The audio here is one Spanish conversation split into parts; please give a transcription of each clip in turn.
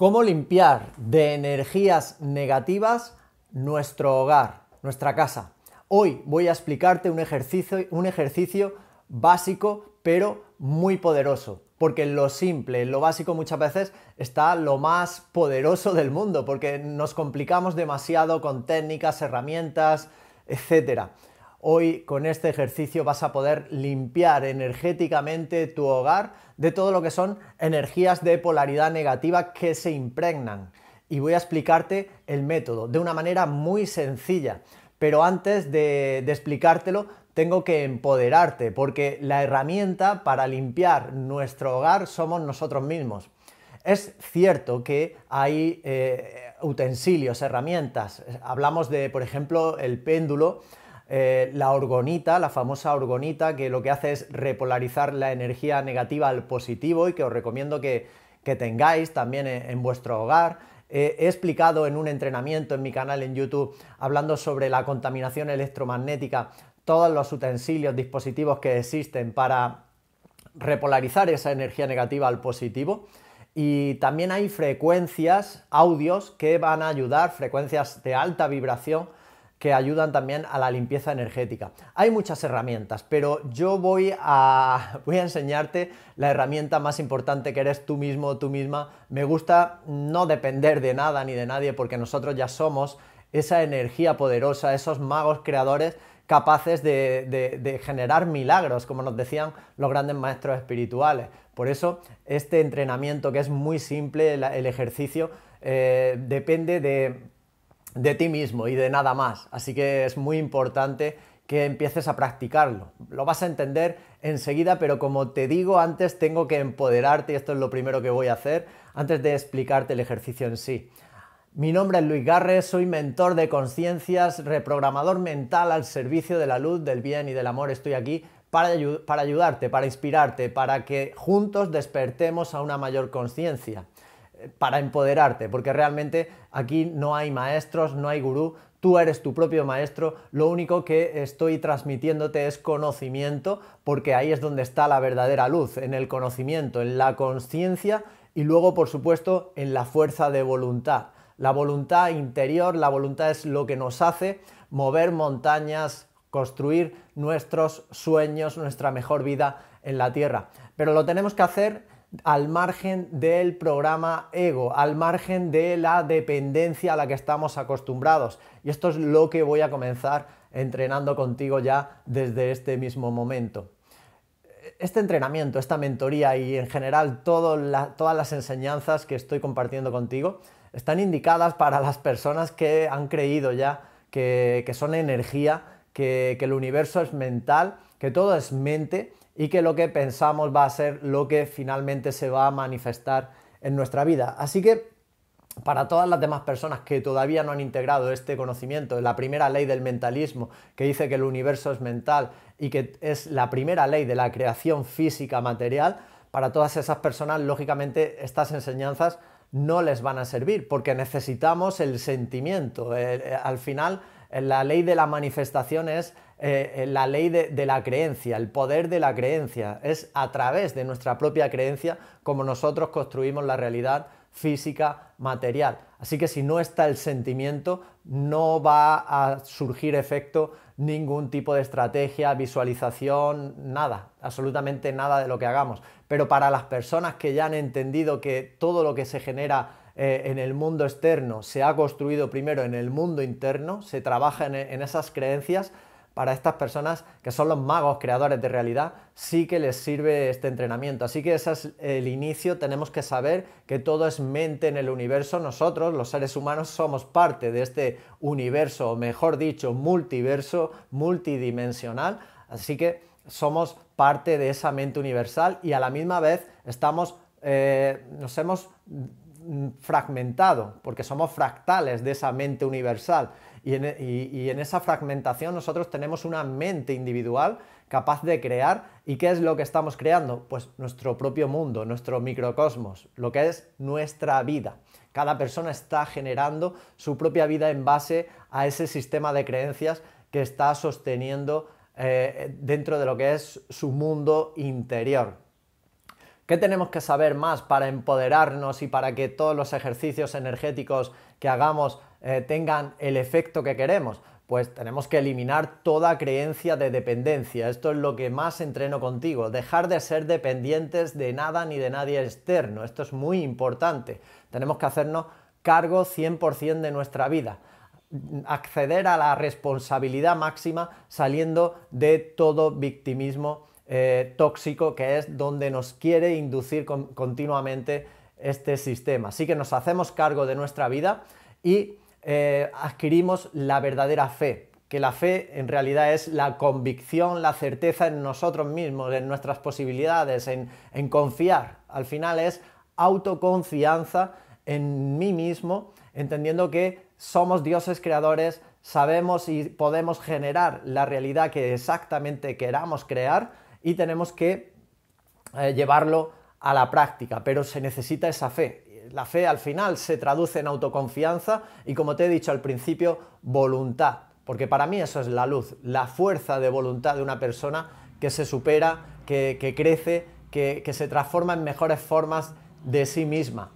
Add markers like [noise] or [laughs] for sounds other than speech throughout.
¿Cómo limpiar de energías negativas nuestro hogar, nuestra casa? Hoy voy a explicarte un ejercicio, un ejercicio básico pero muy poderoso. Porque en lo simple, en lo básico muchas veces está lo más poderoso del mundo, porque nos complicamos demasiado con técnicas, herramientas, etcétera Hoy con este ejercicio vas a poder limpiar energéticamente tu hogar de todo lo que son energías de polaridad negativa que se impregnan. Y voy a explicarte el método de una manera muy sencilla. Pero antes de, explicártelo, tengo que empoderarte porque la herramienta para limpiar nuestro hogar somos nosotros mismos. Es cierto que hay eh, utensilios, herramientas. Hablamos de, por ejemplo, el péndulo eh, la orgonita, la famosa orgonita, que lo que hace es repolarizar la energía negativa al positivo y que os recomiendo que, tengáis también en, vuestro hogar. Eh, he explicado en un entrenamiento en mi canal en YouTube hablando sobre la contaminación electromagnética, todos los utensilios, dispositivos que existen para repolarizar esa energía negativa al positivo. Y también hay frecuencias, audios, que van a ayudar, frecuencias de alta vibración que ayudan también a la limpieza energética. Hay muchas herramientas, pero yo voy a, [laughs] voy a enseñarte la herramienta más importante que eres tú mismo o tú misma. Me gusta no depender de nada ni de nadie porque nosotros ya somos esa energía poderosa, esos magos creadores capaces de, generar milagros, como nos decían los grandes maestros espirituales. Por eso este entrenamiento que es muy simple, el, ejercicio, eh, depende de de ti mismo y de nada más. Así que es muy importante que empieces a practicarlo. Lo vas a entender enseguida, pero como te digo antes, tengo que empoderarte y esto es lo primero que voy a hacer antes de explicarte el ejercicio en sí. Mi nombre es Luis Garres, soy mentor de conciencias, reprogramador mental al servicio de la luz, del bien y del amor. Estoy aquí para, para ayudarte, para inspirarte, para que juntos despertemos a una mayor conciencia para empoderarte, porque realmente aquí no hay maestros, no hay gurú, tú eres tu propio maestro, lo único que estoy transmitiéndote es conocimiento, porque ahí es donde está la verdadera luz, en el conocimiento, en la conciencia y luego, por supuesto, en la fuerza de voluntad. La voluntad interior, la voluntad es lo que nos hace mover montañas, construir nuestros sueños, nuestra mejor vida en la Tierra. Pero lo tenemos que hacer al margen del programa ego, al margen de la dependencia a la que estamos acostumbrados. Y esto es lo que voy a comenzar entrenando contigo ya desde este mismo momento. Este entrenamiento, esta mentoría y en general todas las enseñanzas que estoy compartiendo contigo están indicadas para las personas que han creído ya que, son energía, que el universo es mental, que todo es mente y que lo que pensamos va a ser lo que finalmente se va a manifestar en nuestra vida. Así que para todas las demás personas que todavía no han integrado este conocimiento, la primera ley del mentalismo, que dice que el universo es mental y que es la primera ley de la creación física material, para todas esas personas, lógicamente, estas enseñanzas no les van a servir, porque necesitamos el sentimiento. Eh, eh, al final, la ley de la manifestación es eh, la ley de, la creencia, el poder de la creencia. Es a través de nuestra propia creencia como nosotros construimos la realidad física, material. Así que si no está el sentimiento, no va a surgir efecto ningún tipo de estrategia, visualización, nada, absolutamente nada de lo que hagamos. Pero para las personas que ya han entendido que todo lo que se genera eh, en el mundo externo se ha construido primero en el mundo interno, se trabaja en, esas creencias para estas personas que son los magos creadores de realidad, sí que les sirve este entrenamiento. Así que ese es el inicio, tenemos que saber que todo es mente en el universo, nosotros los seres humanos somos parte de este universo, o mejor dicho, multiverso, multidimensional, así que somos parte de esa mente universal y a la misma vez estamos, eh, nos hemos fragmentado, porque somos fractales de esa mente universal. E, y en, esa fragmentación nosotros tenemos una mente individual capaz de crear. ¿Y qué es lo que estamos creando? Pues nuestro propio mundo, nuestro microcosmos, lo que es nuestra vida. Cada persona está generando su propia vida en base a ese sistema de creencias que está sosteniendo eh, dentro de lo que es su mundo interior. ¿Qué tenemos que saber más para empoderarnos y para que todos los ejercicios energéticos que hagamos eh, tengan el efecto que queremos? Pues tenemos que eliminar toda creencia de dependencia. Esto es lo que más entreno contigo. Dejar de ser dependientes de nada ni de nadie externo. Esto es muy importante. Tenemos que hacernos cargo 100% de nuestra vida acceder a la responsabilidad máxima saliendo de todo victimismo eh, tóxico, que es donde nos quiere inducir continuamente este sistema. Así que nos hacemos cargo de nuestra vida y eh, adquirimos la verdadera fe, que la fe en realidad es la convicción, la certeza en nosotros mismos, en nuestras posibilidades, en confiar. Al final es autoconfianza en mí mismo, entendiendo que somos dioses creadores, sabemos y podemos generar la realidad que exactamente queramos crear y tenemos que eh, llevarlo a la práctica, pero se necesita esa fe. La fe al final se traduce en autoconfianza y como te he dicho al principio, voluntad, porque para mí eso es la luz, la fuerza de voluntad de una persona que se supera, que, crece, que se transforma en mejores formas de sí misma.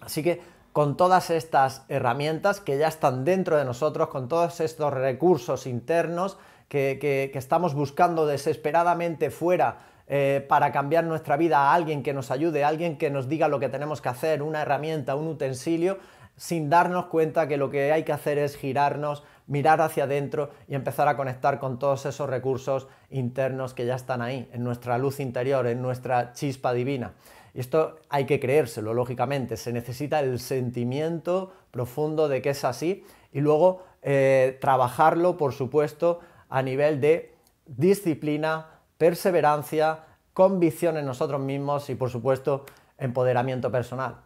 Así que con todas estas herramientas que ya están dentro de nosotros, con todos estos recursos internos, que, estamos buscando desesperadamente fuera eh, para cambiar nuestra vida a alguien que nos ayude, alguien que nos diga lo que tenemos que hacer, una herramienta, un utensilio, sin darnos cuenta que lo que hay que hacer es girarnos, mirar hacia adentro y empezar a conectar con todos esos recursos internos que ya están ahí, en nuestra luz interior, en nuestra chispa divina. Y esto hay que creérselo, lógicamente. Se necesita el sentimiento profundo de que es así y luego eh, trabajarlo, por supuesto, a nivel de disciplina, perseverancia, convicción en nosotros mismos y por supuesto empoderamiento personal.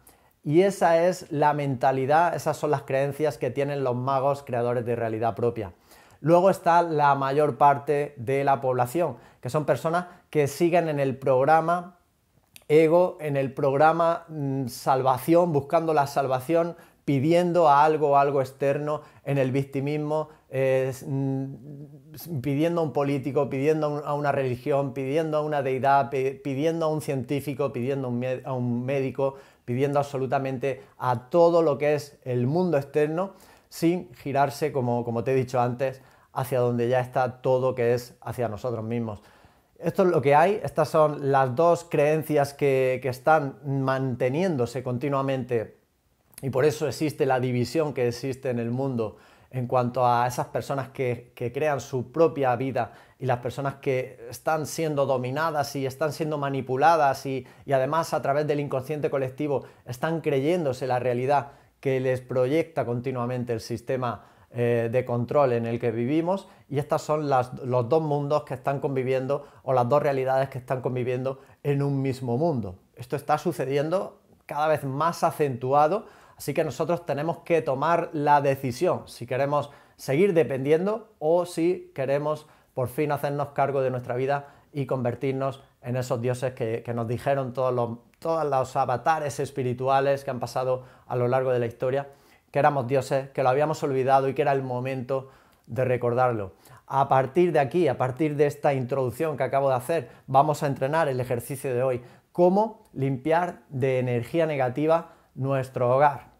Y esa es la mentalidad, esas son las creencias que tienen los magos creadores de realidad propia. Luego está la mayor parte de la población, que son personas que siguen en el programa ego, en el programa mm, salvación, buscando la salvación, pidiendo a algo, algo externo, en el victimismo, Mm, pidiendo a un político, pidiendo a una religión, pidiendo a una deidad, pidiendo a un científico, pidiendo a un médico, pidiendo absolutamente a todo lo que es el mundo externo, sin girarse, como, te he dicho antes, hacia donde ya está todo que es hacia nosotros mismos. Esto es lo que hay, estas son las dos creencias que están manteniéndose continuamente y por eso existe la división que existe en el mundo en cuanto a esas personas que, crean su propia vida y las personas que están siendo dominadas y están siendo manipuladas y, además a través del inconsciente colectivo están creyéndose la realidad que les proyecta continuamente el sistema eh, de control en el que vivimos y estas son los dos mundos que están conviviendo o las dos realidades que están conviviendo en un mismo mundo. Esto está sucediendo cada vez más acentuado Así que nosotros tenemos que tomar la decisión si queremos seguir dependiendo o si queremos por fin hacernos cargo de nuestra vida y convertirnos en esos dioses que, nos dijeron todos los, todos los avatares espirituales que han pasado a lo largo de la historia, que éramos dioses, que lo habíamos olvidado y que era el momento de recordarlo. A partir de aquí, a partir de esta introducción que acabo de hacer, vamos a entrenar el ejercicio de hoy, cómo limpiar de energía negativa nuestro hogar.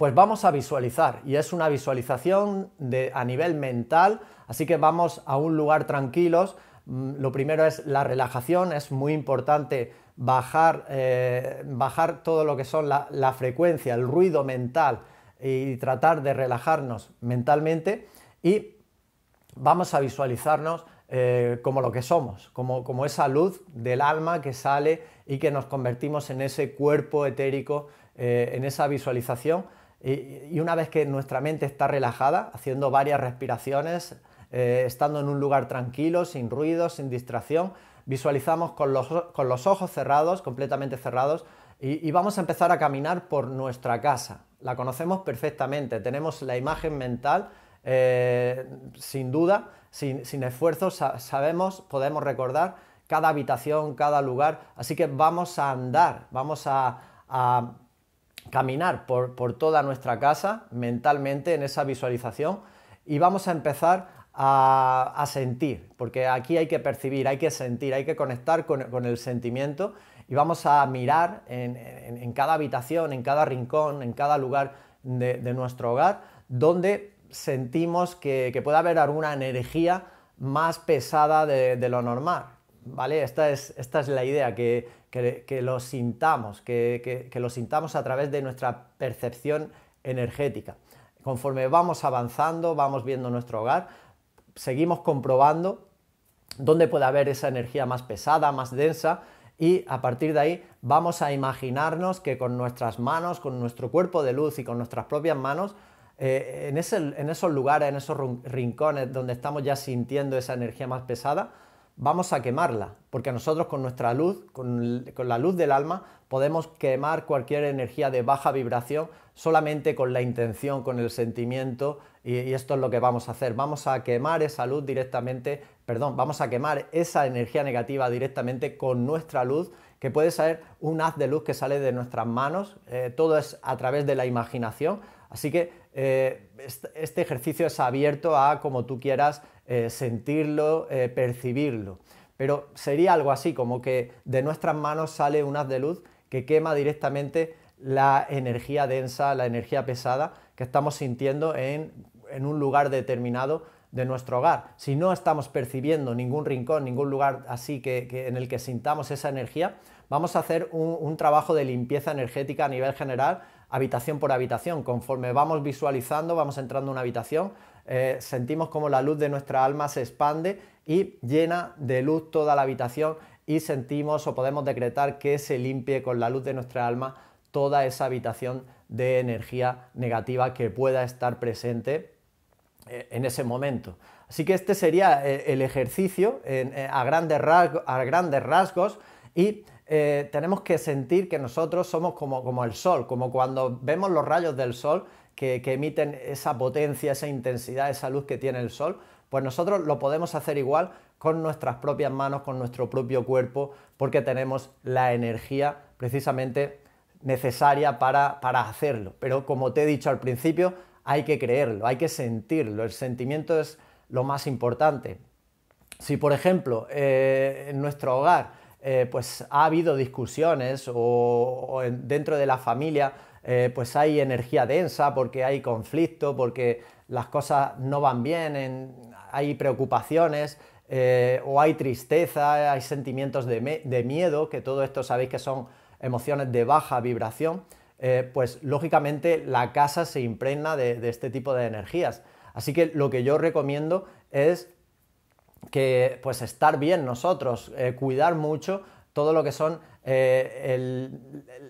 Pues vamos a visualizar y es una visualización a nivel mental, así que vamos a un lugar tranquilos. Mm, lo primero es la relajación, es muy importante bajar, eh, todo lo que son la, frecuencia, el ruido mental y tratar de relajarnos mentalmente y vamos a visualizarnos eh, como lo que somos, como, esa luz del alma que sale y que nos convertimos en ese cuerpo etérico, eh, en esa visualización y, una vez que nuestra mente está relajada, haciendo varias respiraciones, eh, estando en un lugar tranquilo, sin ruido, sin distracción, visualizamos con los, ojos cerrados, completamente cerrados, y, vamos a empezar a caminar por nuestra casa. La conocemos perfectamente, tenemos la imagen mental, eh, sin duda, sin, esfuerzo, sabemos, podemos recordar cada habitación, cada lugar, así que vamos a andar, vamos a caminar por, toda nuestra casa mentalmente en esa visualización y vamos a empezar a, sentir, porque aquí hay que percibir, hay que sentir, hay que conectar con, el sentimiento y vamos a mirar en, cada habitación, en cada rincón, en cada lugar de, nuestro hogar, donde sentimos que, puede haber alguna energía más pesada de, de lo normal. ¿Vale? Esta es, esta es la idea, que, que, lo sintamos, que, lo sintamos a través de nuestra percepción energética. Conforme vamos avanzando, vamos viendo nuestro hogar, seguimos comprobando dónde puede haber esa energía más pesada, más densa, y a partir de ahí vamos a imaginarnos que con nuestras manos, con nuestro cuerpo de luz y con nuestras propias manos, eh, en, ese, en esos lugares, en esos rincones donde estamos ya sintiendo esa energía más pesada, vamos a quemarla, porque nosotros con nuestra luz, con, la luz del alma, podemos quemar cualquier energía de baja vibración solamente con la intención, con el sentimiento, y, y, esto es lo que vamos a hacer. Vamos a quemar esa luz directamente, perdón, vamos a quemar esa energía negativa directamente con nuestra luz que puede ser un haz de luz que sale de nuestras manos, eh, todo es a través de la imaginación, así que eh, este ejercicio es abierto a como tú quieras eh, sentirlo, percibirlo, pero sería algo así, como que de nuestras manos sale un haz de luz que quema directamente la energía densa, la energía pesada que estamos sintiendo en un lugar determinado de nuestro hogar, si no estamos percibiendo ningún rincón, ningún lugar así que, en el que sintamos esa energía, vamos a hacer un, trabajo de limpieza energética a nivel general habitación por habitación. Conforme vamos visualizando, vamos entrando a una habitación, eh, sentimos como la luz de nuestra alma se expande y llena de luz toda la habitación y sentimos o podemos decretar que se limpie con la luz de nuestra alma toda esa habitación de energía negativa que pueda estar presente eh, en ese momento. Así que este sería eh, el ejercicio eh, a, grandes rasgos, a, grandes rasgos, y tenemos que sentir que nosotros somos como, como, el sol, como cuando vemos los rayos del sol que, que emiten esa potencia, esa intensidad, esa luz que tiene el sol, pues nosotros lo podemos hacer igual con nuestras propias manos, con nuestro propio cuerpo, porque tenemos la energía precisamente necesaria para, para hacerlo. Pero como te he dicho al principio, hay que creerlo, hay que sentirlo, el sentimiento es lo más importante. Si, por ejemplo, eh, en nuestro hogar eh, pues ha habido discusiones o, dentro de la familia eh, pues hay energía densa porque hay conflicto, porque las cosas no van bien, hay preocupaciones o hay tristeza, hay sentimientos de miedo, que todo esto sabéis que son emociones de baja vibración, eh, pues lógicamente la casa se impregna de, este tipo de energías. Así que lo que yo recomiendo es que pues estar bien nosotros, eh, cuidar mucho todo lo que son eh,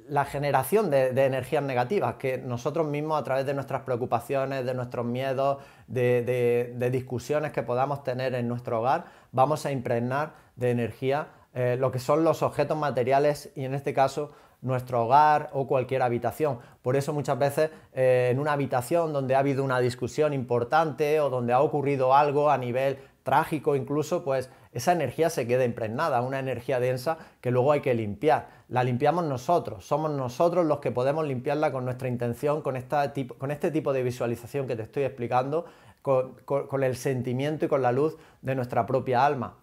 la generación de, energías negativas, que nosotros mismos a través de nuestras preocupaciones, de nuestros miedos, de, discusiones que podamos tener en nuestro hogar, vamos a impregnar de energía lo que son los objetos materiales y en este caso nuestro hogar o cualquier habitación. Por eso muchas veces eh, en una habitación donde ha habido una discusión importante o donde ha ocurrido algo a nivel trágico incluso, pues esa energía se queda impregnada, una energía densa que luego hay que limpiar. La limpiamos nosotros, somos nosotros los que podemos limpiarla con nuestra intención, con, esta tipo, con este tipo de visualización que te estoy explicando, con el sentimiento y con la luz de nuestra propia alma.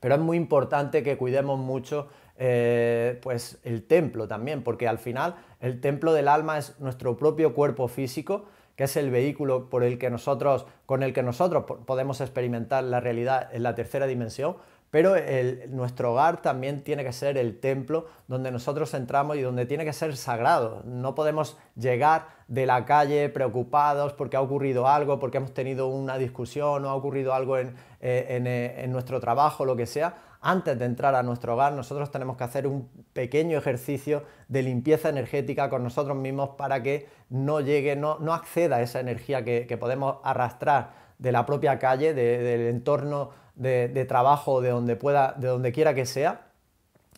Pero es muy importante que cuidemos mucho eh, pues el templo también, porque al final el templo del alma es nuestro propio cuerpo físico, que es el vehículo por el que nosotros, con el que nosotros podemos experimentar la realidad en la tercera dimensión, pero el, nuestro hogar también tiene que ser el templo donde nosotros entramos y donde tiene que ser sagrado. No podemos llegar de la calle preocupados porque ha ocurrido algo, porque hemos tenido una discusión o ha ocurrido algo en eh, eh, nuestro trabajo, lo que sea, antes de entrar a nuestro hogar, nosotros tenemos que hacer un pequeño ejercicio de limpieza energética con nosotros mismos para que no llegue, no, acceda a esa energía que, podemos arrastrar de la propia calle, del entorno de, trabajo, de donde pueda, de donde quiera que sea,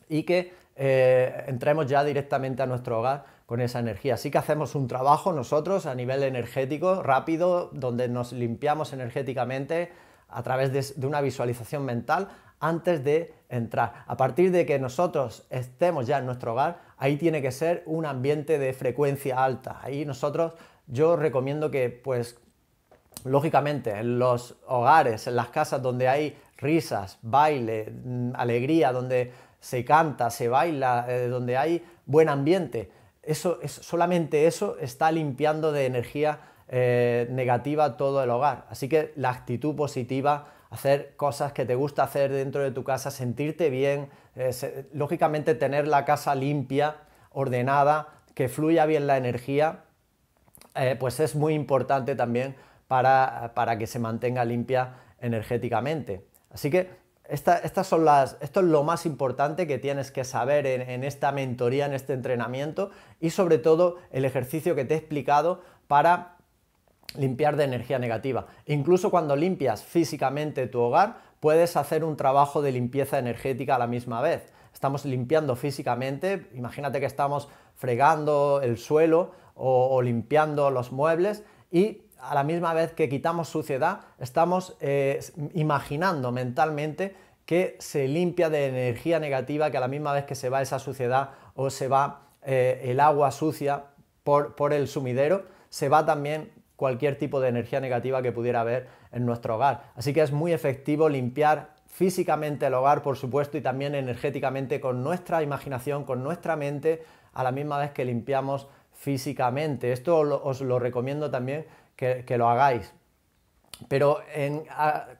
y que eh, entremos ya directamente a nuestro hogar con esa energía. Así que hacemos un trabajo nosotros a nivel energético, rápido, donde nos limpiamos energéticamente, a través de, una visualización mental antes de entrar. A partir de que nosotros estemos ya en nuestro hogar, ahí tiene que ser un ambiente de frecuencia alta. Ahí nosotros, yo recomiendo que, pues, lógicamente, en los hogares, en las casas donde hay risas, baile, mm, alegría, donde se canta, se baila, eh, donde hay buen ambiente, eso, es, solamente eso está limpiando de energía eh, negativa todo el hogar. Así que la actitud positiva, hacer cosas que te gusta hacer dentro de tu casa, sentirte bien, eh, lógicamente tener la casa limpia, ordenada, que fluya bien la energía, eh, pues es muy importante también para, para, que se mantenga limpia energéticamente. Así que estas son las, esto es lo más importante que tienes que saber en, en esta mentoría, en este entrenamiento y sobre todo el ejercicio que te he explicado para limpiar de energía negativa. Incluso cuando limpias físicamente tu hogar, puedes hacer un trabajo de limpieza energética a la misma vez. Estamos limpiando físicamente, imagínate que estamos fregando el suelo o, limpiando los muebles y a la misma vez que quitamos suciedad, estamos eh, imaginando mentalmente que se limpia de energía negativa, que a la misma vez que se va esa suciedad o se va eh, el agua sucia por, por el sumidero, se va también cualquier tipo de energía negativa que pudiera haber en nuestro hogar. Así que es muy efectivo limpiar físicamente el hogar, por supuesto, y también energéticamente con nuestra imaginación, con nuestra mente, a la misma vez que limpiamos físicamente. Esto os lo recomiendo también que, lo hagáis. Pero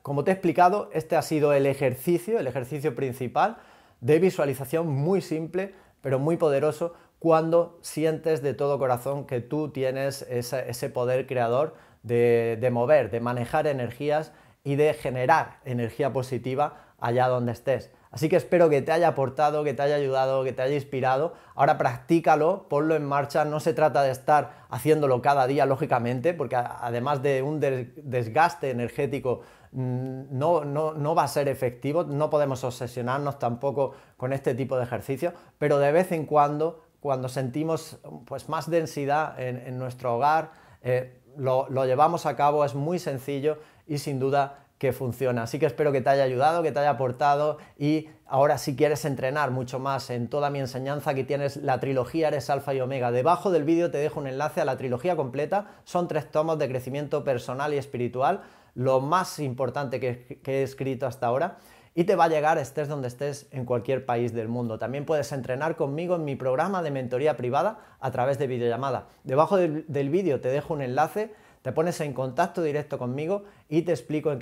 como te he explicado, este ha sido el ejercicio, el ejercicio principal de visualización muy simple, pero muy poderoso cuando sientes de todo corazón que tú tienes ese poder creador de, mover, de manejar energías y de generar energía positiva allá donde estés. Así que espero que te haya aportado, que te haya ayudado, que te haya inspirado. Ahora practícalo, ponlo en marcha. No se trata de estar haciéndolo cada día, lógicamente, porque además de un desgaste energético, mm, no, no va a ser efectivo. No podemos obsesionarnos tampoco con este tipo de ejercicio, pero de vez en cuando cuando sentimos pues, más densidad en, nuestro hogar, eh, lo, llevamos a cabo, es muy sencillo y sin duda que funciona. Así que espero que te haya ayudado, que te haya aportado y ahora si quieres entrenar mucho más en toda mi enseñanza, aquí tienes la trilogía Eres Alfa y Omega. Debajo del vídeo te dejo un enlace a la trilogía completa. Son tres tomos de crecimiento personal y espiritual, lo más importante que, que he escrito hasta ahora y te va a llegar estés donde estés en cualquier país del mundo. También puedes entrenar conmigo en mi programa de mentoría privada a través de videollamada. Debajo del, vídeo te dejo un enlace, te pones en contacto directo conmigo y te explico en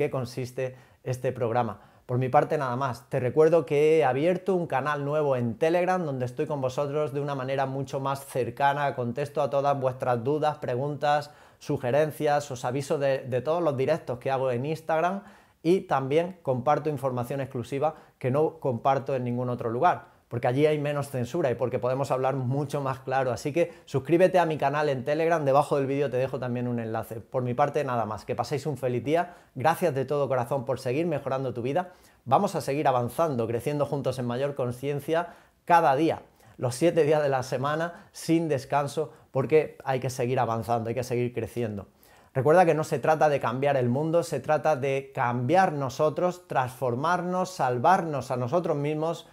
qué, consiste este programa. Por mi parte nada más, te recuerdo que he abierto un canal nuevo en Telegram donde estoy con vosotros de una manera mucho más cercana, contesto a todas vuestras dudas, preguntas, sugerencias, os aviso de todos los directos que hago en Instagram y también comparto información exclusiva que no comparto en ningún otro lugar porque allí hay menos censura y porque podemos hablar mucho más claro. Así que suscríbete a mi canal en Telegram, debajo del vídeo te dejo también un enlace. Por mi parte, nada más, que paséis un feliz día, gracias de todo corazón por seguir mejorando tu vida, vamos a seguir avanzando, creciendo juntos en mayor conciencia cada día, los siete días de la semana, sin descanso, porque hay que seguir avanzando, hay que seguir creciendo. Recuerda que no se trata de cambiar el mundo, se trata de cambiar nosotros, transformarnos, salvarnos a nosotros mismos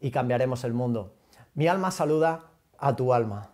y cambiaremos el mundo. Mi alma saluda a tu alma.